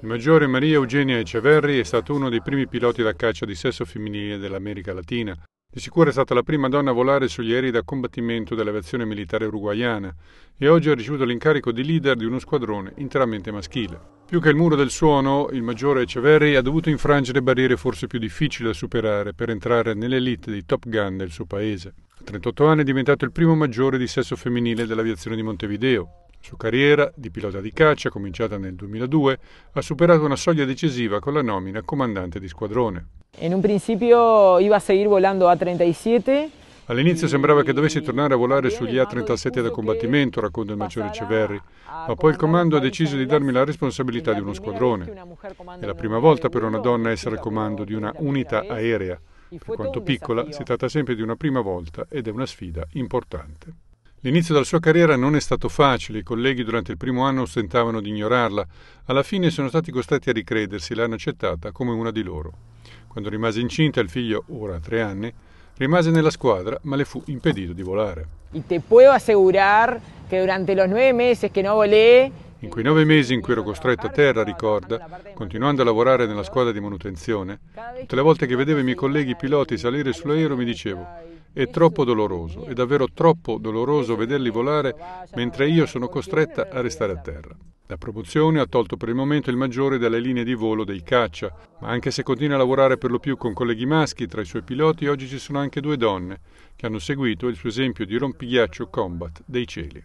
Il maggiore Maria Eugenia Echeverri è stato uno dei primi piloti da caccia di sesso femminile dell'America Latina. Di sicuro è stata la prima donna a volare sugli aerei da combattimento dell'aviazione militare uruguaiana e oggi ha ricevuto l'incarico di leader di uno squadrone interamente maschile. Più che il muro del suono, il maggiore Echeverri ha dovuto infrangere barriere forse più difficili da superare per entrare nell'elite dei top gun del suo paese. A 38 anni è diventato il primo maggiore di sesso femminile dell'aviazione di Montevideo, sua carriera di pilota di caccia, cominciata nel 2002, ha superato una soglia decisiva con la nomina comandante di squadrone. In un principio iba a seguir volando A37 All'inizio sembrava che dovessi tornare a volare sugli A-37 da combattimento, racconta il maggiore Ceverri, ma poi il comando ha deciso di darmi la responsabilità di uno squadrone. È la prima volta per una donna essere al comando di una unità aerea. Per quanto piccola, si tratta sempre di una prima volta ed è una sfida importante. L'inizio della sua carriera non è stato facile, i colleghi durante il primo anno ostentavano di ignorarla, alla fine sono stati costretti a ricredersi e l'hanno accettata come una di loro. Quando rimase incinta, il figlio, ora a tre anni, rimase nella squadra ma le fu impedito di volare. E te puedo assicurare che durante i nove mesi che non volé, in quei nove mesi in cui ero costretto a terra, ricorda, continuando a lavorare nella squadra di manutenzione, tutte le volte che vedevo i miei colleghi piloti salire sull'aereo mi dicevo è troppo doloroso, è davvero troppo doloroso vederli volare mentre io sono costretta a restare a terra. La promozione ha tolto per il momento il maggiore dalle linee di volo dei caccia, ma anche se continua a lavorare per lo più con colleghi maschi tra i suoi piloti, oggi ci sono anche due donne che hanno seguito il suo esempio di rompighiaccio combat dei cieli.